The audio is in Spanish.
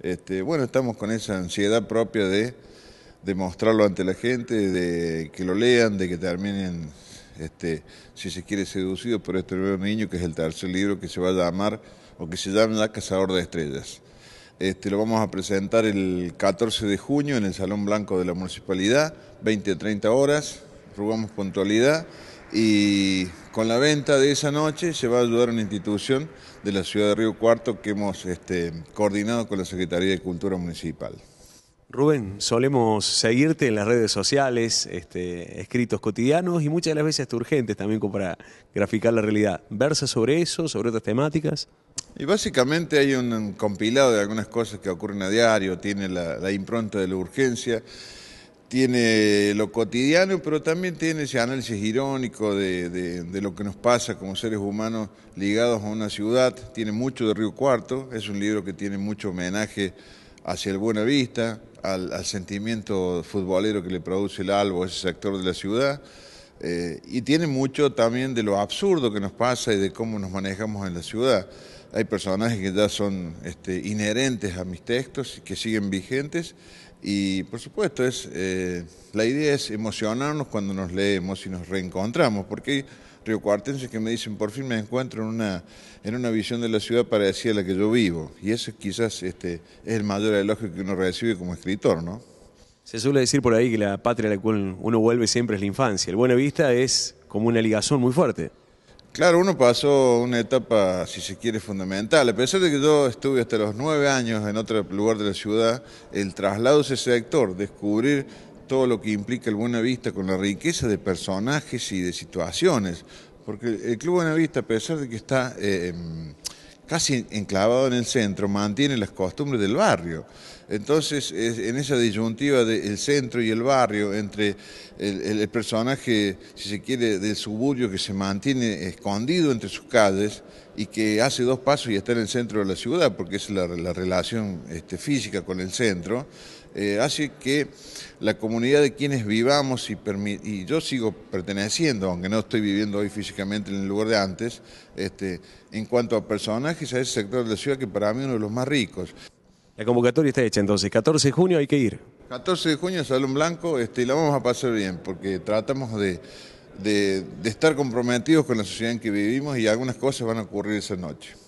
Este, bueno, estamos con esa ansiedad propia de, mostrarlo ante la gente, de que lo lean, de que terminen, este, si se quiere, seducidos por este nuevo niño, que es el tercer libro que se va a llamar, o que se llama Cazador de Estrellas. Este, lo vamos a presentar el 14 de junio en el Salón Blanco de la Municipalidad, 20-30 horas, rugamos puntualidad y con la venta de esa noche se va a ayudar una institución de la ciudad de Río Cuarto que hemos este, coordinado con la Secretaría de Cultura Municipal. Rubén, solemos seguirte en las redes sociales, este, escritos cotidianos y muchas de las veces urgentes también como para graficar la realidad. ¿Versas sobre eso, sobre otras temáticas? Y básicamente hay un compilado de algunas cosas que ocurren a diario, tiene la impronta de la urgencia tiene lo cotidiano, pero también tiene ese análisis irónico de, lo que nos pasa como seres humanos ligados a una ciudad. Tiene mucho de Río Cuarto, es un libro que tiene mucho homenaje hacia el Buenavista, Vista, al, sentimiento futbolero que le produce el Albo, ese sector de la ciudad. Eh, y tiene mucho también de lo absurdo que nos pasa y de cómo nos manejamos en la ciudad hay personajes que ya son este, inherentes a mis textos y que siguen vigentes. Y por supuesto, es, eh, la idea es emocionarnos cuando nos leemos y nos reencontramos, porque hay riocuartenses que me dicen, por fin me encuentro en una, en una visión de la ciudad parecida a la que yo vivo. Y eso quizás este, es el mayor elogio que uno recibe como escritor, ¿no? Se suele decir por ahí que la patria a la cual uno vuelve siempre es la infancia. El Buenavista Vista es como una ligazón muy fuerte. Claro, uno pasó una etapa, si se quiere, fundamental. A pesar de que yo estuve hasta los nueve años en otro lugar de la ciudad, el traslado a ese sector, descubrir todo lo que implica el Buenavista con la riqueza de personajes y de situaciones. Porque el Club Buenavista, a pesar de que está... Eh, em, casi enclavado en el centro, mantiene las costumbres del barrio. Entonces, en esa disyuntiva del centro y el barrio, entre el, el, personaje, si se quiere, del suburbio que se mantiene escondido entre sus calles, y que hace dos pasos y está en el centro de la ciudad, porque es la, relación este, física con el centro, eh, hace que la comunidad de quienes vivamos, y, y, yo sigo perteneciendo, aunque no estoy viviendo hoy físicamente en el lugar de antes, este, en cuanto a personajes, a ese sector de la ciudad que para mí es uno de los más ricos. La convocatoria está hecha entonces, 14 de junio hay que ir. 14 de junio, Salón Blanco, este, y la vamos a pasar bien, porque tratamos de de, estar comprometidos con la sociedad en que vivimos y algunas cosas van a ocurrir esa noche.